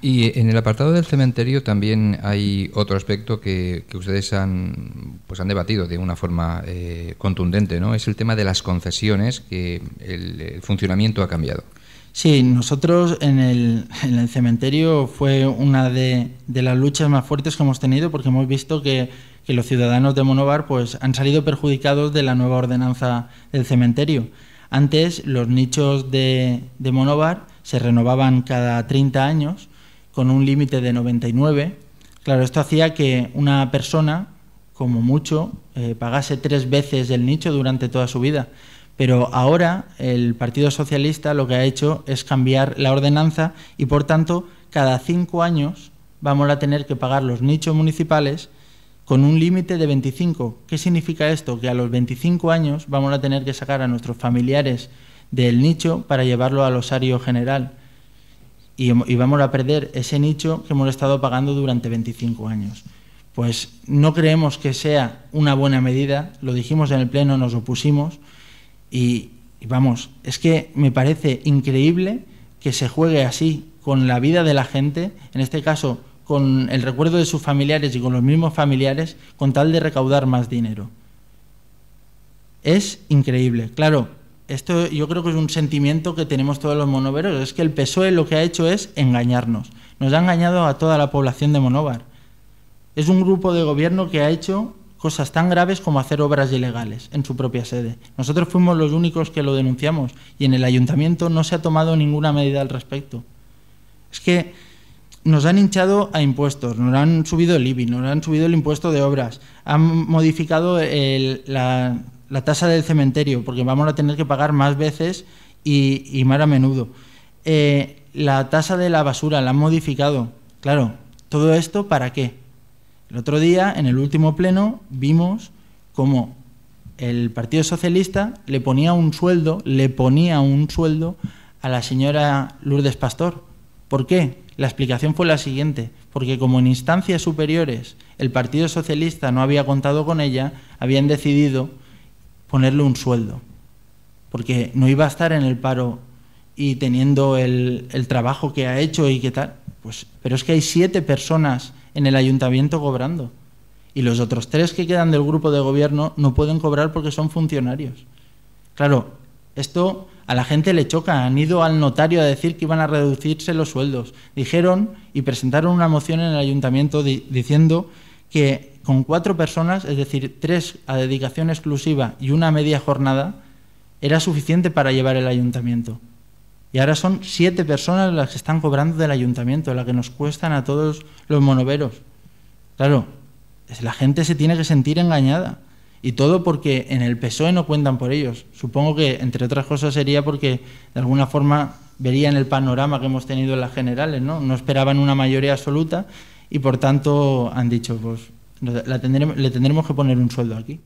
Y en el apartado del cementerio también hay otro aspecto que, ustedes han, pues han debatido de una forma eh, contundente, ¿no? Es el tema de las concesiones, que el, funcionamiento ha cambiado. Sí, nosotros en el, en el cementerio fue una de, de, las luchas más fuertes que hemos tenido porque hemos visto que, que los ciudadanos de Monobar pues, han salido perjudicados de la nueva ordenanza del cementerio. Antes los nichos de, de Monobar se renovaban cada 30 años con un límite de 99. Claro, esto hacía que una persona, como mucho, eh, pagase tres veces el nicho durante toda su vida. Pero ahora el Partido Socialista lo que ha hecho es cambiar la ordenanza y, por tanto, cada cinco años vamos a tener que pagar los nichos municipales con un límite de 25. ¿Qué significa esto? Que a los 25 años vamos a tener que sacar a nuestros familiares del nicho para llevarlo al osario general y, vamos a perder ese nicho que hemos estado pagando durante 25 años. Pues no creemos que sea una buena medida, lo dijimos en el Pleno, nos opusimos y vamos, es que me parece increíble que se juegue así con la vida de la gente, en este caso con el recuerdo de sus familiares y con los mismos familiares, con tal de recaudar más dinero. Es increíble. Claro, esto yo creo que es un sentimiento que tenemos todos los monoveros, es que el PSOE lo que ha hecho es engañarnos. Nos ha engañado a toda la población de Monóvar. Es un grupo de gobierno que ha hecho cosas tan graves como hacer obras ilegales en su propia sede. Nosotros fuimos los únicos que lo denunciamos y en el ayuntamiento no se ha tomado ninguna medida al respecto. Es que nos han hinchado a impuestos, nos han subido el IBI, nos han subido el impuesto de obras, han modificado la, la tasa del cementerio, porque vamos a tener que pagar más veces y, más a menudo. Eh, la tasa de la basura la han modificado. Claro, ¿todo esto para qué? El otro día, en el último pleno, vimos cómo el Partido Socialista le ponía un sueldo, le ponía un sueldo a la señora Lourdes Pastor. ¿Por qué? La explicación fue la siguiente, porque como en instancias superiores el Partido Socialista no había contado con ella, habían decidido ponerle un sueldo, porque no iba a estar en el paro y teniendo el, el trabajo que ha hecho y qué tal. Pues, pero es que hay siete personas en el ayuntamiento cobrando y los otros tres que quedan del grupo de gobierno no pueden cobrar porque son funcionarios. Claro, esto a la gente le choca. Han ido al notario a decir que iban a reducirse los sueldos. Dijeron y presentaron una moción en el ayuntamiento diciendo que con cuatro personas, es decir, tres a dedicación exclusiva y una media jornada, era suficiente para llevar el ayuntamiento. Y ahora son siete personas las que están cobrando del ayuntamiento, las que nos cuestan a todos los monoveros. Claro, la gente se tiene que sentir engañada. Y todo porque en el PSOE no cuentan por ellos. Supongo que, entre otras cosas, sería porque de alguna forma verían el panorama que hemos tenido en las generales, ¿no? No esperaban una mayoría absoluta y por tanto han dicho, pues la le tendremos que poner un sueldo aquí.